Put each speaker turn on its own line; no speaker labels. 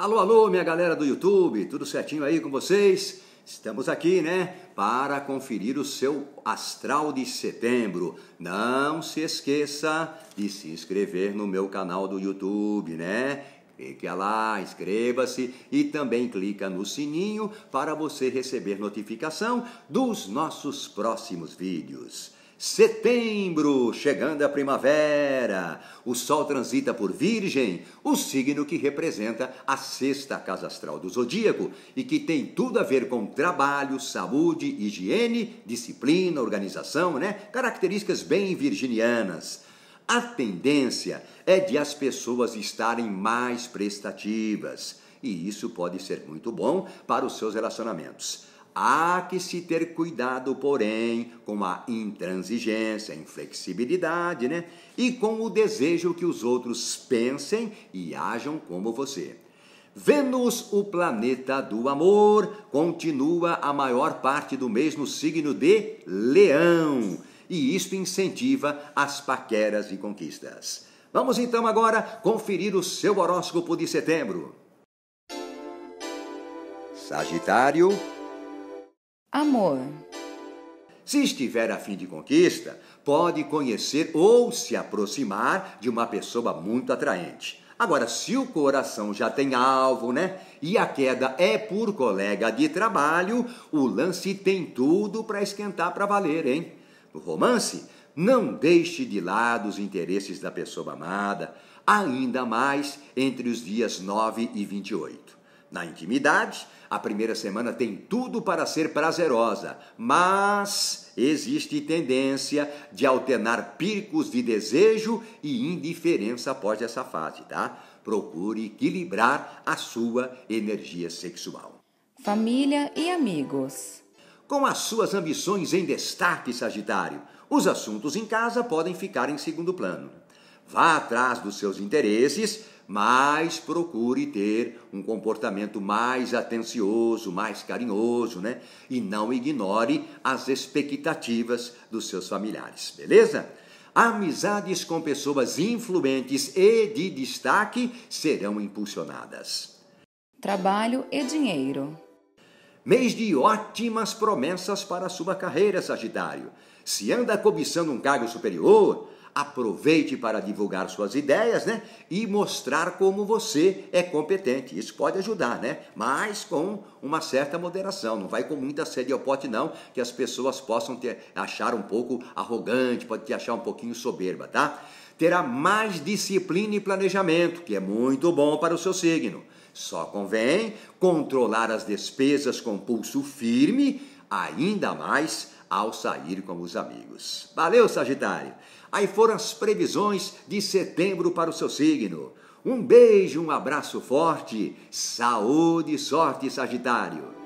Alô, alô, minha galera do YouTube, tudo certinho aí com vocês? Estamos aqui, né, para conferir o seu astral de setembro. Não se esqueça de se inscrever no meu canal do YouTube, né? Clique lá, inscreva-se e também clica no sininho para você receber notificação dos nossos próximos vídeos. Setembro, chegando a primavera, o Sol transita por Virgem, o signo que representa a sexta casa astral do zodíaco e que tem tudo a ver com trabalho, saúde, higiene, disciplina, organização, né? Características bem virginianas. A tendência é de as pessoas estarem mais prestativas, e isso pode ser muito bom para os seus relacionamentos. Há que se ter cuidado, porém, com a intransigência, a inflexibilidade, né? E com o desejo que os outros pensem e hajam como você. Vênus, o planeta do amor, continua a maior parte do mesmo signo de Leão, e isto incentiva as paqueras e conquistas. Vamos então agora conferir o seu horóscopo de setembro. Sagitário Amor. Se estiver a fim de conquista, pode conhecer ou se aproximar de uma pessoa muito atraente. Agora, se o coração já tem alvo, né? E a queda é por colega de trabalho, o lance tem tudo para esquentar para valer, hein? No romance, não deixe de lado os interesses da pessoa amada, ainda mais entre os dias 9 e 28. Na intimidade, a primeira semana tem tudo para ser prazerosa, mas existe tendência de alternar picos de desejo e indiferença após essa fase, tá? Procure equilibrar a sua energia sexual. Família e amigos. Com as suas ambições em destaque, Sagitário, os assuntos em casa podem ficar em segundo plano. Vá atrás dos seus interesses mas procure ter um comportamento mais atencioso, mais carinhoso, né? E não ignore as expectativas dos seus familiares, beleza? Amizades com pessoas influentes e de destaque serão impulsionadas. Trabalho e dinheiro. Mês de ótimas promessas para a sua carreira, Sagitário. Se anda cobiçando um cargo superior, aproveite para divulgar suas ideias, né? E mostrar como você é competente. Isso pode ajudar, né? Mas com uma certa moderação. Não vai com muita sede ao pote, não, que as pessoas possam te achar um pouco arrogante, pode te achar um pouquinho soberba, tá? Terá mais disciplina e planejamento, que é muito bom para o seu signo. Só convém controlar as despesas com pulso firme, ainda mais ao sair com os amigos. Valeu, Sagitário! Aí foram as previsões de setembro para o seu signo. Um beijo, um abraço forte, saúde e sorte, Sagitário!